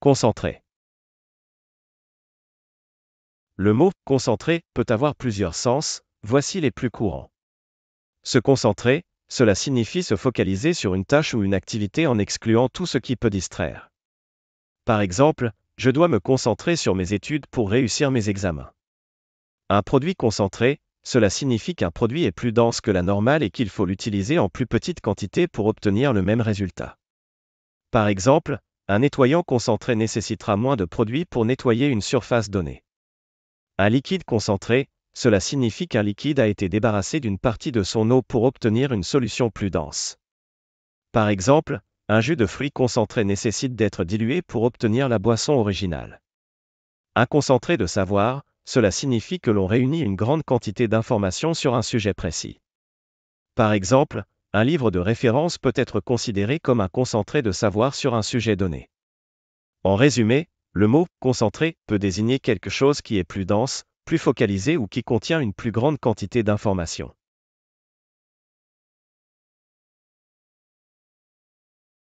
Concentré. Le mot concentré peut avoir plusieurs sens, voici les plus courants. Se concentrer, cela signifie se focaliser sur une tâche ou une activité en excluant tout ce qui peut distraire. Par exemple, je dois me concentrer sur mes études pour réussir mes examens. Un produit concentré, cela signifie qu'un produit est plus dense que la normale et qu'il faut l'utiliser en plus petite quantité pour obtenir le même résultat. Par exemple, un nettoyant concentré nécessitera moins de produits pour nettoyer une surface donnée. Un liquide concentré, cela signifie qu'un liquide a été débarrassé d'une partie de son eau pour obtenir une solution plus dense. Par exemple, un jus de fruits concentré nécessite d'être dilué pour obtenir la boisson originale. Un concentré de savoir, cela signifie que l'on réunit une grande quantité d'informations sur un sujet précis. Par exemple, un livre de référence peut être considéré comme un concentré de savoir sur un sujet donné. En résumé, le mot concentré peut désigner quelque chose qui est plus dense, plus focalisé ou qui contient une plus grande quantité d'informations.